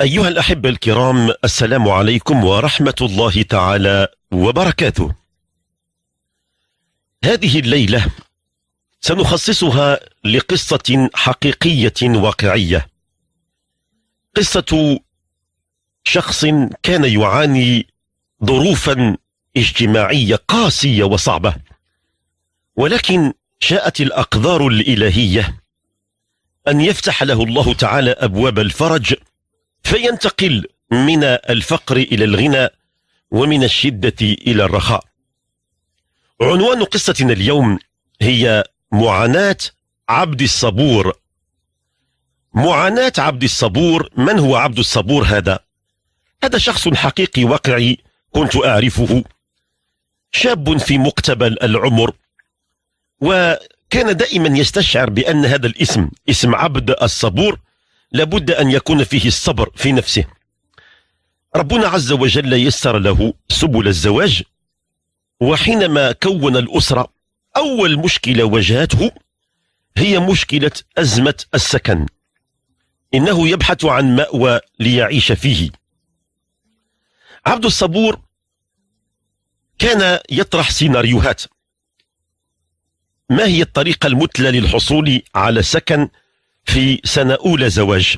أيها الأحبة الكرام السلام عليكم ورحمة الله تعالى وبركاته هذه الليلة سنخصصها لقصة حقيقية واقعية قصة شخص كان يعاني ظروفا اجتماعية قاسية وصعبة ولكن شاءت الأقدار الإلهية أن يفتح له الله تعالى أبواب الفرج فينتقل من الفقر إلى الغنى ومن الشدة إلى الرخاء عنوان قصتنا اليوم هي معاناة عبد الصبور معاناة عبد الصبور من هو عبد الصبور هذا؟ هذا شخص حقيقي واقعي كنت أعرفه شاب في مقتبل العمر وكان دائما يستشعر بأن هذا الاسم اسم عبد الصبور لابد أن يكون فيه الصبر في نفسه ربنا عز وجل يسر له سبل الزواج وحينما كون الأسرة أول مشكلة واجهته هي مشكلة أزمة السكن إنه يبحث عن مأوى ليعيش فيه عبد الصبور كان يطرح سيناريوهات ما هي الطريقة المثلى للحصول على سكن في سنة أولى زواج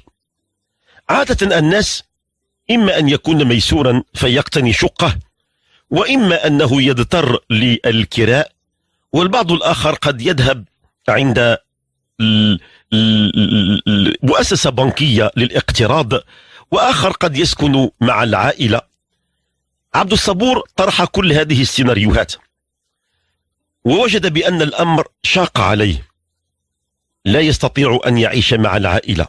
عادة الناس إما أن يكون ميسورا فيقتني شقة وإما أنه يضطر للكراء والبعض الآخر قد يذهب عند مؤسسة بنكية للاقتراض وآخر قد يسكن مع العائلة عبد الصبور طرح كل هذه السيناريوهات ووجد بأن الأمر شاق عليه لا يستطيع أن يعيش مع العائلة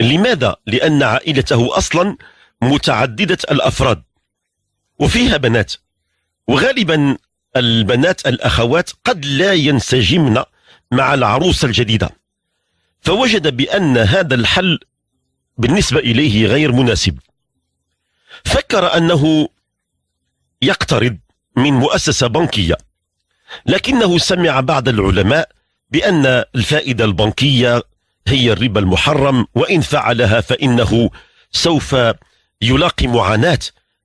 لماذا؟ لأن عائلته أصلا متعددة الأفراد وفيها بنات وغالبا البنات الأخوات قد لا ينسجمن مع العروسة الجديدة فوجد بأن هذا الحل بالنسبة إليه غير مناسب فكر أنه يقترض من مؤسسة بنكية لكنه سمع بعض العلماء بأن الفائدة البنكية هي الربا المحرم وإن فعلها فإنه سوف يلاقي معاناة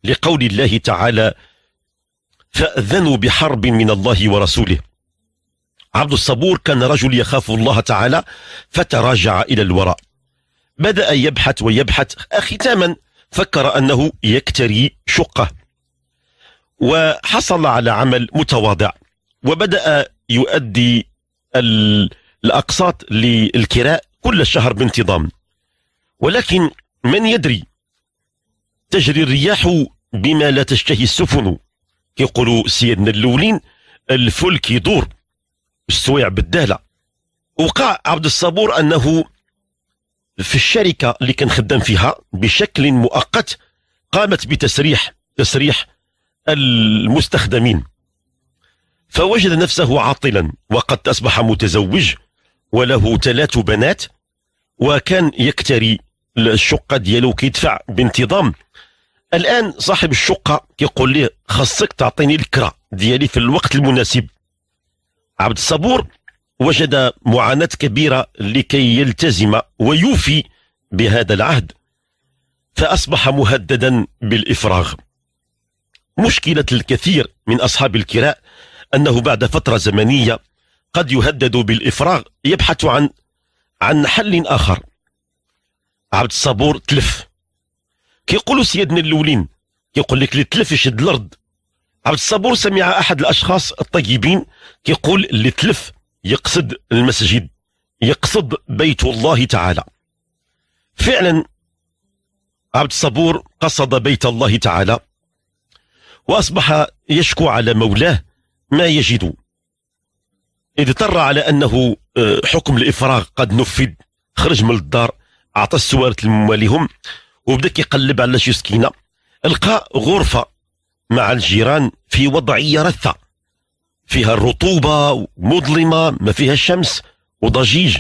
لقول الله تعالى فأذنوا بحرب من الله ورسوله عبد الصبور كان رجل يخاف الله تعالى فتراجع إلى الوراء بدأ يبحث ويبحث ختاما فكر أنه يكتري شقة وحصل على عمل متواضع وبدأ يؤدي الأقساط للكراء كل الشهر بانتظام ولكن من يدري تجري الرياح بما لا تشتهي السفن كيقولوا سيدنا الاولين الفلك يدور السويع بالدهله وقع عبد الصبور انه في الشركه اللي كان خدام فيها بشكل مؤقت قامت بتسريح تسريح المستخدمين فوجد نفسه عاطلا وقد أصبح متزوج وله ثلاث بنات وكان يكتري الشقة ديالو كيدفع بانتظام الآن صاحب الشقة كيقول لي خاصك تعطيني الكرة ديالي في الوقت المناسب عبد الصبور وجد معاناة كبيرة لكي يلتزم ويوفي بهذا العهد فأصبح مهددا بالإفراغ مشكلة الكثير من أصحاب الكراء أنه بعد فترة زمنية قد يهدد بالإفراغ يبحث عن عن حل آخر عبد الصبور تلف كيقولوا سيدنا الأولين كيقول لك اللي تلف يشد الأرض عبد الصبور سمع أحد الأشخاص الطيبين كيقول اللي تلف يقصد المسجد يقصد بيت الله تعالى فعلا عبد الصبور قصد بيت الله تعالى وأصبح يشكو على مولاه ما يجد اضطر على أنه آه، حكم الإفراغ قد نفذ خرج من الدار أعطى السوارة لمواليهم وبدا كيقلب على شي سكينة القى غرفة مع الجيران في وضعية رثة فيها الرطوبة مظلمة ما فيها الشمس وضجيج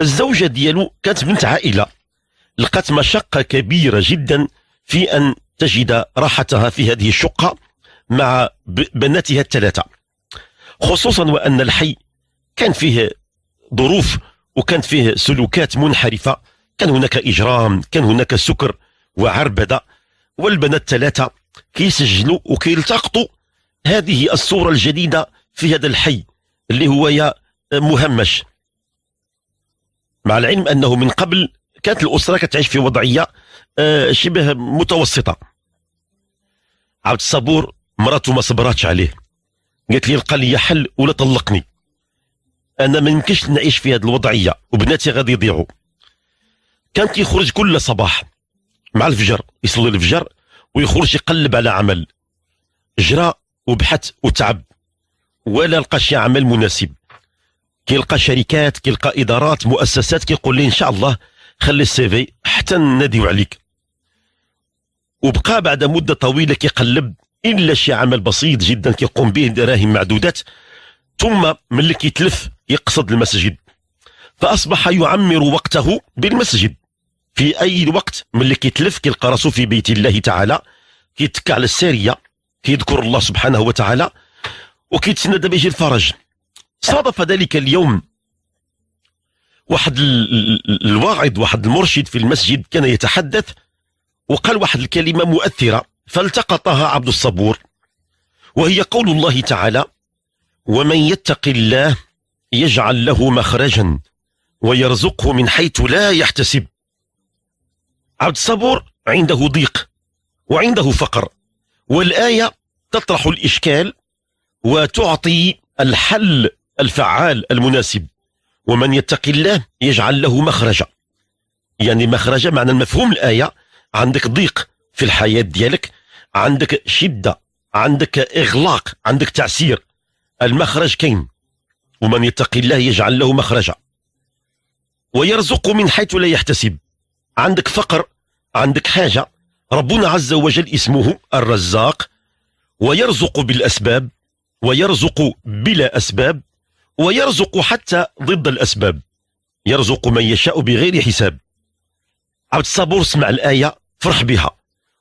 الزوجة ديالو كانت بنت عائلة لقات مشقة كبيرة جدا في أن تجد راحتها في هذه الشقة مع بناتها الثلاثة خصوصا وان الحي كان فيه ظروف وكانت فيه سلوكات منحرفه كان هناك اجرام كان هناك سكر وعربده والبنات الثلاثه كيسجلوا وكيلتقطوا هذه الصوره الجديده في هذا الحي اللي هو يا مهمش مع العلم انه من قبل كانت الاسره كتعيش في وضعيه آه، شبه متوسطه عبد الصبور مراته ما صبراتش عليه قالت لي لقى لي حل ولا طلقني انا ما يمكنش نعيش في هذه الوضعيه وبناتي غادي يضيعوا كان كيخرج كل صباح مع الفجر يصلي الفجر ويخرج يقلب على عمل جرى وبحث وتعب ولا لقى شي عمل مناسب كيلقى شركات كيلقى ادارات مؤسسات كيقول لي ان شاء الله خلي السيفي حتى نناديو عليك وبقى بعد مده طويله كيقلب الا شي عمل بسيط جدا كيقوم به دراهم معدودات ثم ملي كيتلف يقصد المسجد فاصبح يعمر وقته بالمسجد في اي وقت ملي كيتلف كيلقى راسو في بيت الله تعالى كيتكى على الساريه كيذكر الله سبحانه وتعالى وكيتسنى دابا يجي الفرج صادف ذلك اليوم واحد الواعظ واحد المرشد في المسجد كان يتحدث وقال واحد الكلمه مؤثره فالتقطها عبد الصبور وهي قول الله تعالى ومن يتق الله يجعل له مخرجا ويرزقه من حيث لا يحتسب عبد الصبور عنده ضيق وعنده فقر والآية تطرح الإشكال وتعطي الحل الفعال المناسب ومن يتق الله يجعل له مخرجا يعني مخرجا معنى المفهوم الآية عندك ضيق في الحياه ديالك عندك شده عندك اغلاق عندك تعسير المخرج كاين ومن يتق الله يجعل له مخرجا ويرزق من حيث لا يحتسب عندك فقر عندك حاجه ربنا عز وجل اسمه الرزاق ويرزق بالاسباب ويرزق بلا اسباب ويرزق حتى ضد الاسباب يرزق من يشاء بغير حساب عبد الصبور سمع الايه فرح بها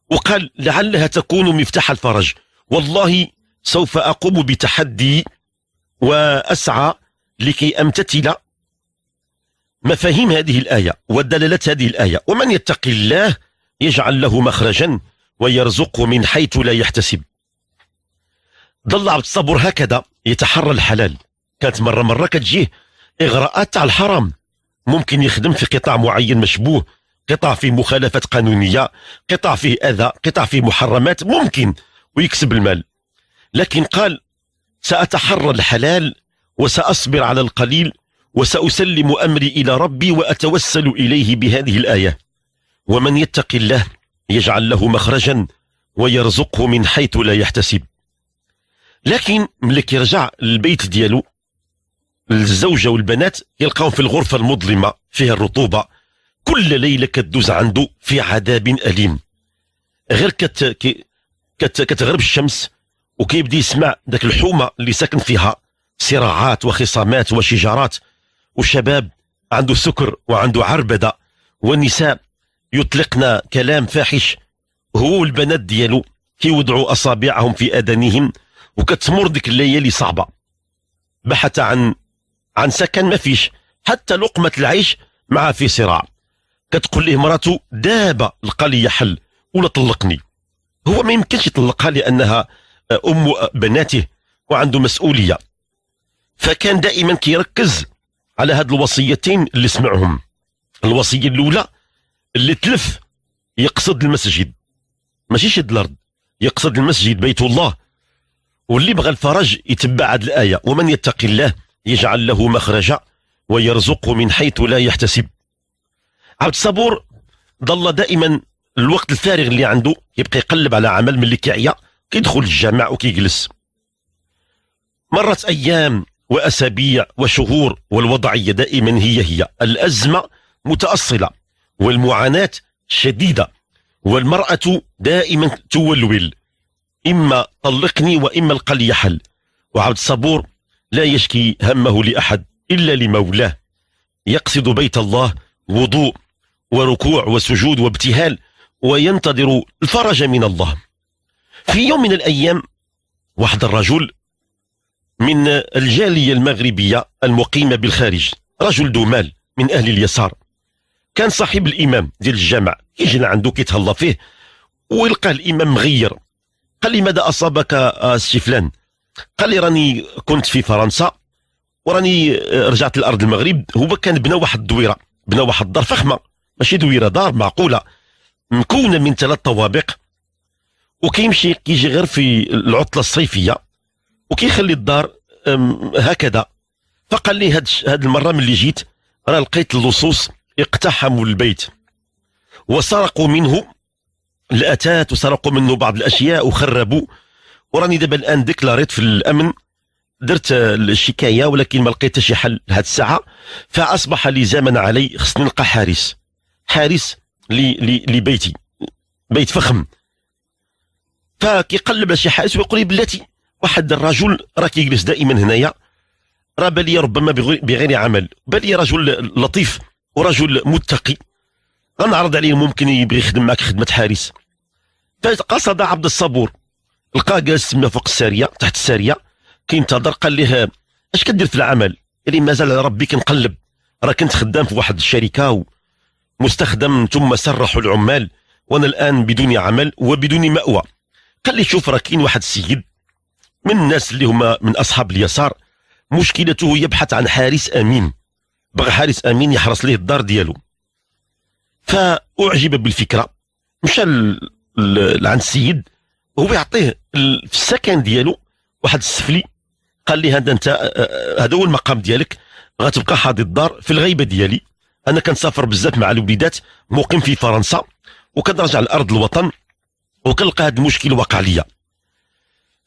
وقال لعلها تكون مفتاح الفرج والله سوف أقوم بتحدي وأسعى لكي أمتثل مفاهيم هذه الآية ودلالات هذه الآية ومن يتق الله يجعل له مخرجا ويرزقه من حيث لا يحتسب ظل عبد الصبر هكذا يتحرى الحلال كانت مرة مرة كتجيه إغراءات على الحرام ممكن يخدم في قطاع معين مشبوه قطع فيه مخالفات قانونيه قطع فيه اذى قطع فيه محرمات ممكن ويكسب المال لكن قال ساتحرى الحلال وساصبر على القليل وساسلم امري الى ربي واتوسل اليه بهذه الايه ومن يتق الله يجعل له مخرجا ويرزقه من حيث لا يحتسب لكن ملي كيرجع للبيت ديالو الزوجه والبنات يلقاهم في الغرفه المظلمه فيها الرطوبه كل ليله كدوز عنده في عذاب اليم غير كت كت كتغرب الشمس وكيبدا يسمع ذاك الحومه اللي ساكن فيها صراعات وخصامات وشجارات وشباب عنده سكر وعنده عربده والنساء يطلقن كلام فاحش هو والبنات ديالو كيوضعوا اصابعهم في اذانهم وكتمر ديك الليالي صعبه بحث عن عن سكن ما فيش حتى لقمه العيش معه في صراع كتقول ليه مراته دابا لقى لي حل ولا طلقني هو ما يمكنش يطلقها لانها آه، ام آه، بناته وعنده مسؤوليه فكان دائما كيركز على هاد الوصيتين اللي سمعهم الوصيه الاولى اللي تلف يقصد المسجد ماشي شد الارض يقصد المسجد بيت الله واللي بغى الفرج يتبع هاد الايه ومن يتق الله يجعل له مخرجا ويرزقه من حيث لا يحتسب عبد الصبور ظل دائما الوقت الفارغ اللي عنده يبقى يقلب على عمل من كيعيا كيدخل الجامع وكيجلس مرت ايام واسابيع وشهور والوضعيه دائما هي هي الازمه متاصله والمعاناه شديده والمراه دائما تولول اما طلقني واما القل يحل وعبد الصبور لا يشكي همه لاحد الا لمولاه يقصد بيت الله وضوء وركوع وسجود وابتهال وينتظر الفرج من الله في يوم من الأيام واحد الرجل من الجالية المغربية المقيمة بالخارج رجل ذو مال من أهل اليسار كان صاحب الإمام ديال الجامع يجي لعنده كيتهلا فيه ويلقى الإمام مغير قال لي ماذا أصابك السي آه، فلان قال لي راني كنت في فرنسا وراني آه، رجعت لأرض المغرب هو كان بنى واحد الدويرة بنى واحد الدار فخمة ماشي دويره دار معقوله مكونه من ثلاث طوابق وكيمشي كيجي غير في العطله الصيفيه وكيخلي الدار هكذا فقال لي هاد هاد المره ملي جيت راه لقيت اللصوص اقتحموا البيت وسرقوا منه الاتات وسرقوا منه بعض الاشياء وخربوا وراني دابا الان ديكلاريت في الامن درت الشكايه ولكن ما لقيت شي حل هاد الساعه فاصبح لي زمن علي خصني نلقى حارس حارس لبيتي بيت فخم فكيقلب على شي حارس ويقول لي بلاتي واحد الرجل راه كيجلس دائما هنايا راه بالي ربما بغير عمل بالي رجل لطيف ورجل متقي غنعرض عليه ممكن يبغي يخدم معك خدمه حارس فقصد عبد الصبور لقاه جالس تما فوق الساريه تحت الساريه كينتظر قال ليه اش كدير في العمل قال لي مازال على ربي كنقلب راه كنت خدام في واحد الشركه مستخدم ثم سرحوا العمال وانا الان بدون عمل وبدون ماوى قال لي شوف راه كاين واحد السيد من الناس اللي هما من اصحاب اليسار مشكلته يبحث عن حارس امين بغى حارس امين يحرس ليه الدار ديالو فاعجب بالفكره مشى عند السيد هو يعطيه في السكن ديالو واحد السفلي قال لي هذا انت آه، آه، هذا هو المقام ديالك غتبقى حاضي الدار في الغيبه ديالي انا كنسافر بزاف مع الوليدات مقيم في فرنسا وكنرجع لارض الوطن وكنلقى هذا المشكل واقع ليا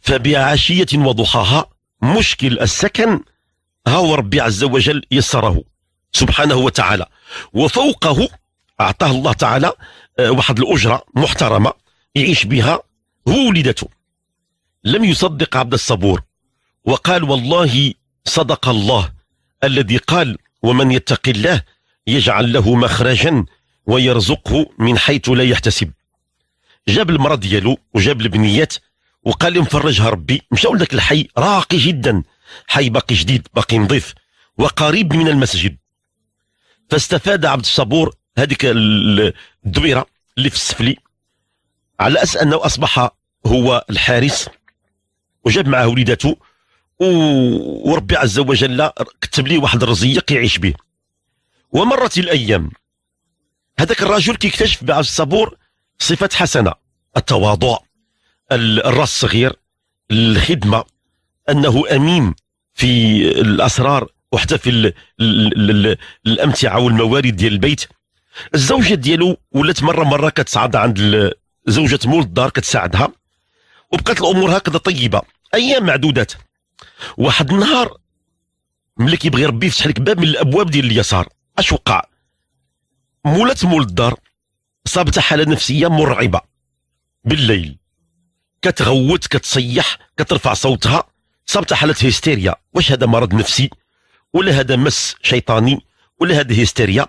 فبعشية وضحاها مشكل السكن ها هو ربي عز وجل يسره سبحانه وتعالى وفوقه أعطاه الله تعالى آه، واحد الأجرة محترمة يعيش بها هو ولدته لم يصدق عبد الصبور وقال والله صدق الله الذي قال ومن يتق الله يجعل له مخرجا ويرزقه من حيث لا يحتسب جاب المرأة ديالو وجاب البنيات وقال لهم فرجها ربي مشاو لذاك الحي راقي جدا حي باقي جديد باقي نظيف وقريب من المسجد فاستفاد عبد الصبور هذيك الدويره اللي في السفلي على اساس انه اصبح هو الحارس وجاب معه وليداته وربي عز وجل كتب ليه واحد الرزيق يعيش به ومرت الأيام هذاك الرجل كيكتشف بعد الصبور صفة حسنة التواضع الراس الصغير الخدمة أنه أمين في الأسرار وحتى في الـ الـ الـ الأمتعة والموارد ديال البيت الزوجة ديالو ولات مرة مرة كتصعد عند زوجة مول الدار كتساعدها وبقات الأمور هكذا طيبة أيام معدودات واحد النهار ملي كيبغي ربي يفتح لك باب من الأبواب ديال اليسار اش وقع مولات مول الدار صابت حاله نفسيه مرعبه بالليل كتغوت كتصيح كترفع صوتها صابت حاله هستيريا واش هذا مرض نفسي ولا هذا مس شيطاني ولا هذه هستيريا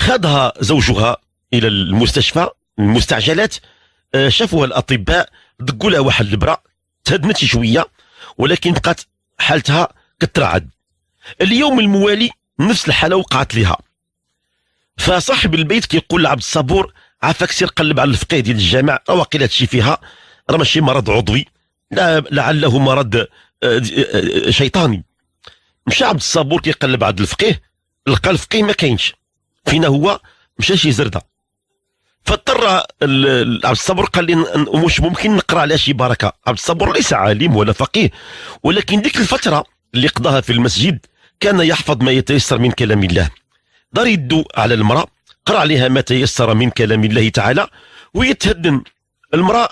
خدها زوجها الى المستشفى المستعجلات آه، شافوها الاطباء دقوا لها واحد البرا تهدمت شويه ولكن بقات حالتها كترعد اليوم الموالي نفس الحاله وقعت لها فصاحب البيت كيقول لعبد الصبور عافاك سير قلب على الفقيه ديال الجامع راه واقيلا هادشي فيها راه ماشي مرض عضوي لا لعله مرض آه، آه، شيطاني مشى عبد الصبور كيقلب عند الفقيه لقى الفقيه ما كاينش فينا هو مشى شي زرده فاضطر عبد الصبور قال لي مش ممكن نقرا على شي بركه عبد الصبور ليس عالم ولا فقيه ولكن ديك الفتره اللي قضاها في المسجد كان يحفظ ما يتيسر من كلام الله دار يدو على المرأة قرأ عليها ما تيسر من كلام الله تعالى ويتهدن المرأة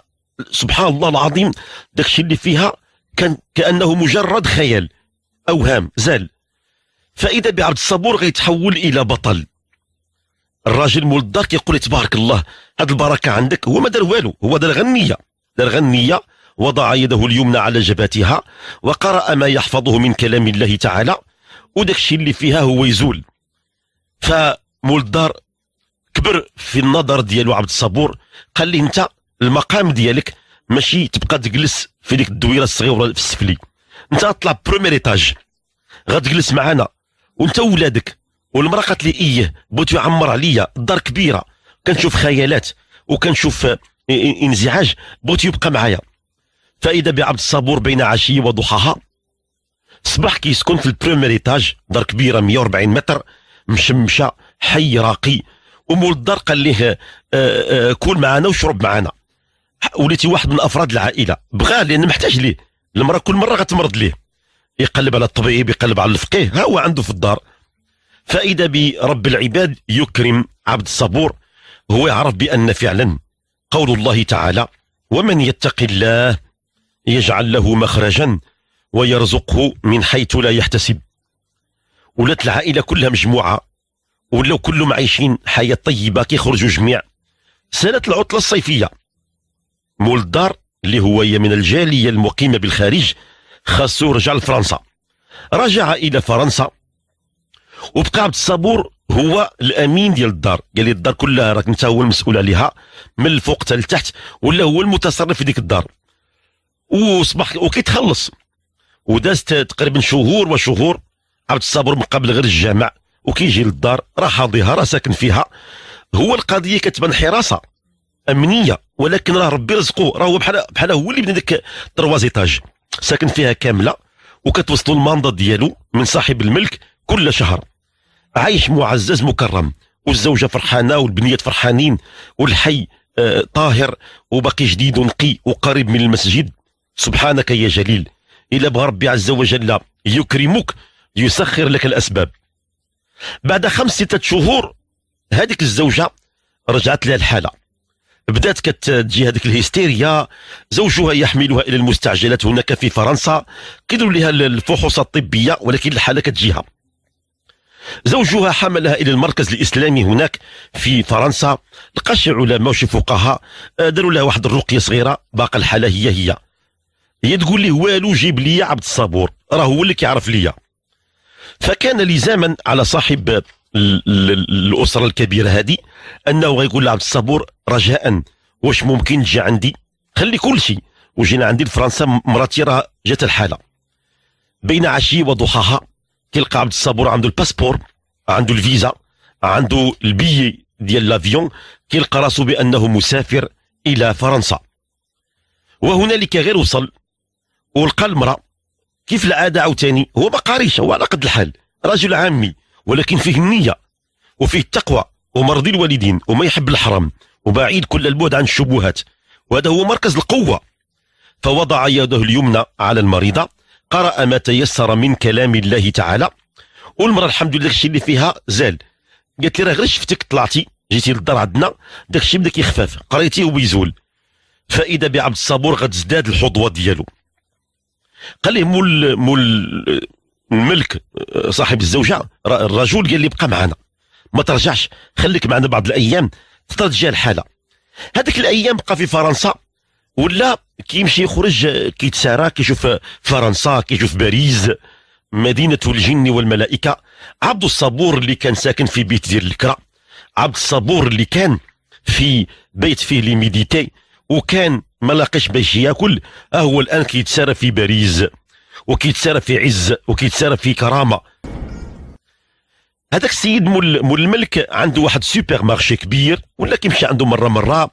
سبحان الله العظيم داكشي اللي فيها كان كأنه مجرد خيال أوهام زال فإذا بعبد الصبور غيتحول إلى بطل الراجل مول الدار كيقول تبارك الله هاد البركة عندك هو ما دار والو هو دار غنية دار غنية وضع يده اليمنى على جبهتها وقرأ ما يحفظه من كلام الله تعالى وداك الشيء اللي فيها هو يزول فمول الدار كبر في النظر ديالو عبد الصبور قال لي انت المقام ديالك ماشي تبقى تجلس في ديك الدويره الصغيره في السفلي انت طلع بروميير ايطاج غتجلس معنا وانت ولادك والمراه قالت لي ايه بغيت يعمر عليا الدار كبيره كنشوف خيالات وكنشوف آه، انزعاج بغيت يبقى معايا فاذا بعبد الصبور بين عشيه وضحاها صباح كيسكن في البروميير ايتاج دار كبيره 140 متر مشمشه حي راقي ومول الدار قال ليه آه، آه، كول معنا وشرب معنا وليتي واحد من افراد العائله بغاه لان محتاج ليه المراه كل مره غتمرض ليه يقلب على الطبيب يقلب على الفقيه ها هو عنده في الدار فاذا برب العباد يكرم عبد الصبور هو يعرف بان فعلا قول الله تعالى ومن يتق الله يجعل له مخرجا ويرزقه من حيث لا يحتسب ولات العائله كلها مجموعه ولاو كلهم عايشين حياه طيبه كيخرجوا جميع سالت العطله الصيفيه مول الدار اللي هو من الجاليه المقيمه بالخارج خاصو رجع لفرنسا رجع الى فرنسا وبقى عبد الصبور هو الامين ديال الدار قال لي الدار كلها راك انت هو المسؤول عليها من الفوق حتى لتحت ولا هو المتصرف في ديك الدار وصبح وكيتخلص ودازت تقريبا شهور وشهور عبد من قبل غير الجامع وكيجي للدار راه حاضيها راه ساكن فيها هو القضيه كتبان حراسه امنيه ولكن راه ربي رزقه راه هو بحال بحال هو اللي بنى ديك تروازيتاج ساكن فيها كامله وكتوصلوا الماندا ديالو من صاحب الملك كل شهر عايش معزز مكرم والزوجه فرحانه والبنيات فرحانين والحي آه، طاهر وباقي جديد ونقي وقريب من المسجد سبحانك يا جليل إلا بغى ربي عز وجل يكرمك يسخر لك الأسباب بعد خمس ستة شهور هذيك الزوجة رجعت لها الحالة بدات كتجي هذيك الهستيريا زوجها يحملها الى المستعجلات هناك في فرنسا كيديروا لها الفحوص الطبيه ولكن الحاله كتجيها زوجها حملها الى المركز الاسلامي هناك في فرنسا لقى شي علماء وشي فقهاء آه، داروا لها واحد الرقيه صغيره باقي الحاله هي هي هي تقول لي والو جيب لي عبد الصبور راه هو اللي كيعرف ليا فكان لزاما على صاحب الاسره الكبيره هذه انه غيقول لعبد الصبور رجاء واش ممكن تجي عندي خلي كل شيء وجينا عندي لفرنسا مراتي راه جات الحاله بين عشي وضحاها كيلقى عبد الصبور عنده الباسبور عنده الفيزا عنده البيي ديال لافيون كيلقى راسو بانه مسافر الى فرنسا وهنالك غير وصل ولقى المراه كيف العاده عاوتاني هو ما قاريش هو على قد الحال رجل عامي ولكن فيه النيه وفيه التقوى ومرضي الوالدين وما يحب الحرام وبعيد كل البعد عن الشبهات وهذا هو مركز القوه فوضع يده اليمنى على المريضه قرأ ما تيسر من كلام الله تعالى والمرأة الحمد لله الشيء اللي فيها زال قالت لي راه غير شفتك طلعتي جيتي للدار عندنا داك الشيء بدا كيخفف قريتيه ويزول فإذا بعبد الصبور غتزداد الحظوة ديالو قال لي مول مول الملك آه، صاحب الزوجه الرجل قال لي بقى معنا ما ترجعش خليك معنا بعض الايام تترجع الحاله هذيك الايام بقى في فرنسا ولا كيمشي يخرج آه، كيتسارى كيشوف آه، فرنسا كيشوف باريس مدينه الجن والملائكه عبد الصبور اللي كان ساكن في بيت ديال الكرا عبد الصبور اللي كان في بيت فيه لي ميديتي وكان ما لاقاش باش ياكل ها هو الان كيتسارى في باريس وكيتسارى في عز وكيتسارى في كرامه هذاك السيد مول مول الملك عنده واحد سوبر مارشي كبير ولا كيمشي عنده مره مره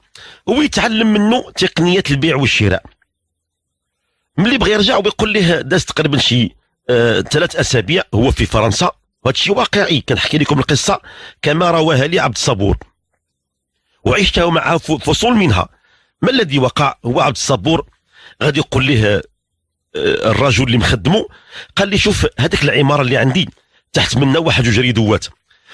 هو يتعلم منه تقنيات البيع والشراء ملي بغى يرجع ويقول ليه داز تقريبا شي آه ثلاث اسابيع هو في فرنسا وهذا الشيء واقعي كنحكي لكم القصه كما رواها لي عبد الصبور وعشتها معه فصول منها ما الذي وقع هو عبد الصبور غادي يقول ليه آه، الرجل اللي مخدمه قال لي شوف هذيك العماره اللي عندي تحت منا واحد جوج ريدوات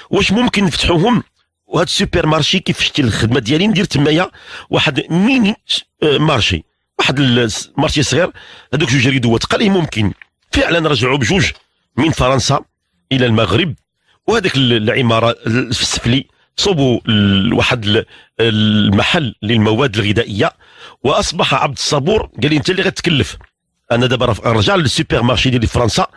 واش ممكن نفتحوهم وهذا السوبر مارشي كيف شتي الخدمه ديالي ندير تمايا واحد ميني آه، مارشي واحد المارشي صغير هذوك جوج ريدوات قال لي ممكن فعلا رجعوا بجوج من فرنسا الى المغرب وهذيك العماره السفلي صوبوا واحد المحل للمواد الغذائيه واصبح عبد الصبور قال لي انت اللي غتكلف انا دابا نرجع للسوبر مارشي ديال فرنسا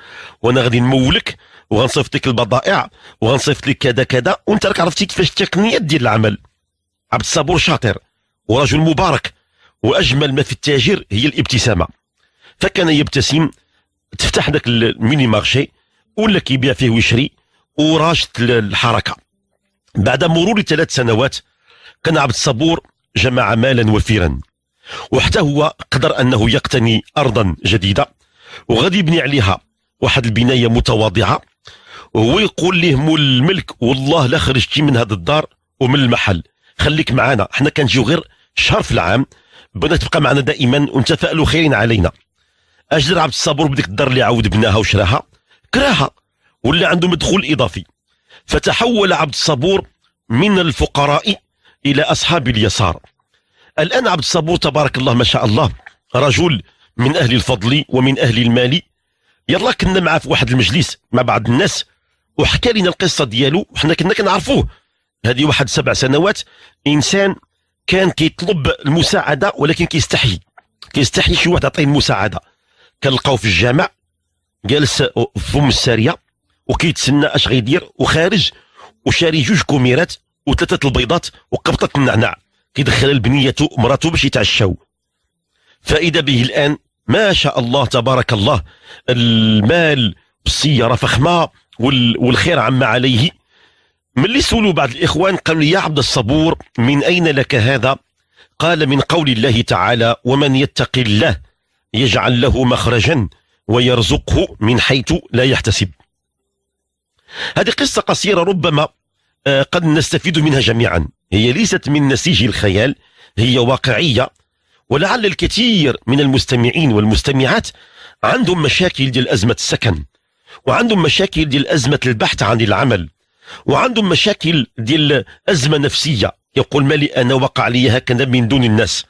وانا غادي نمولك وغنصيفط لك البضائع وغنصيفط لك كذا كذا وانت راك عرفتي كيفاش التقنيات ديال العمل عبد الصبور شاطر ورجل مبارك واجمل ما في التاجر هي الابتسامه فكان يبتسم تفتح ذاك الميني مارشي ولا كيبيع فيه ويشري وراجت الحركه بعد مرور ثلاث سنوات كان عبد الصبور جمع مالا وفيرا وحتى هو قدر أنه يقتني أرضا جديدة وغادي يبني عليها واحد البناية متواضعة وهو يقول له مول الملك والله لا خرجتي من هذا الدار ومن المحل خليك معنا حنا كنجيو غير شهر في العام بغينا تبقى معنا دائما ونتفائلوا خير علينا اجدر عبد الصبور بديك الدار اللي عاود بناها وشراها كراها ولا عنده مدخول اضافي فتحول عبد الصبور من الفقراء إلى أصحاب اليسار الآن عبد الصبور تبارك الله ما شاء الله رجل من أهل الفضل ومن أهل المال يلا كنا معاه في واحد المجلس مع بعض الناس وحكى لنا القصة ديالو وحنا كنا كنعرفوه هذه واحد سبع سنوات إنسان كان كيطلب المساعدة ولكن كيستحي كيستحي شي واحد يعطيه المساعدة كنلقاو في الجامع جالس فم السارية وكيتسنى اش غيدير وخارج وشاري جوج كوميرات وثلاثه البيضات وقبطه النعناع كيدخل البنيه مراته باش يتعشاو فاذا به الان ما شاء الله تبارك الله المال بالسياره فخمه والخير عما عليه ملي سولوا بعض الاخوان قالوا لي يا عبد الصبور من اين لك هذا قال من قول الله تعالى ومن يتق الله يجعل له مخرجا ويرزقه من حيث لا يحتسب هذه قصة قصيرة ربما آه، قد نستفيد منها جميعا هي ليست من نسيج الخيال هي واقعية ولعل الكثير من المستمعين والمستمعات عندهم مشاكل ديال أزمة السكن وعندهم مشاكل ديال أزمة البحث عن العمل وعندهم مشاكل ديال أزمة نفسية يقول مالي أنا وقع لي هكذا من دون الناس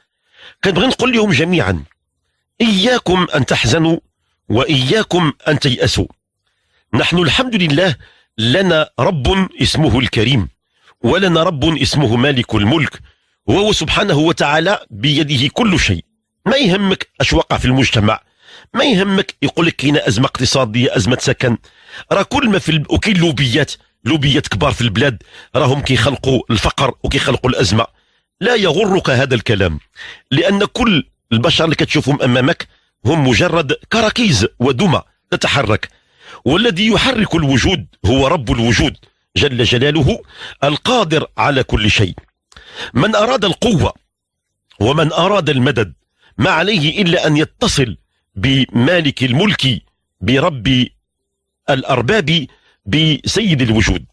كنبغي نقول لهم جميعا إياكم أن تحزنوا وإياكم أن تيأسوا نحن الحمد لله لنا رب اسمه الكريم ولنا رب اسمه مالك الملك وهو سبحانه وتعالى بيده كل شيء ما يهمك اش وقع في المجتمع ما يهمك يقول لك كاينه ازمه اقتصاديه ازمه سكن راه كل ما في وكاين لوبيات لوبيات كبار في البلاد راهم كيخلقوا الفقر وكيخلقوا الازمه لا يغرك هذا الكلام لان كل البشر اللي كتشوفهم امامك هم مجرد كراكيز ودمى تتحرك والذي يحرك الوجود هو رب الوجود جل جلاله القادر على كل شيء من أراد القوة ومن أراد المدد ما عليه إلا أن يتصل بمالك الملك برب الأرباب بسيد الوجود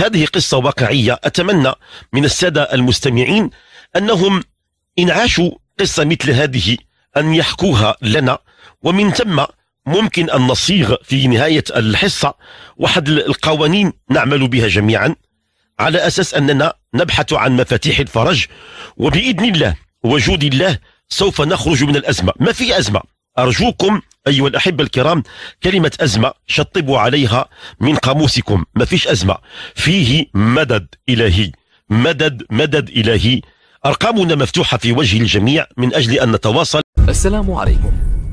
هذه قصة واقعية أتمنى من السادة المستمعين أنهم إن عاشوا قصة مثل هذه أن يحكوها لنا ومن ثم ممكن أن نصيغ في نهاية الحصة واحد القوانين نعمل بها جميعا على أساس أننا نبحث عن مفاتيح الفرج وبإذن الله وجود الله سوف نخرج من الأزمة ما في أزمة أرجوكم أيها الأحبة الكرام كلمة أزمة شطبوا عليها من قاموسكم ما فيش أزمة فيه مدد إلهي مدد مدد إلهي أرقامنا مفتوحة في وجه الجميع من أجل أن نتواصل السلام عليكم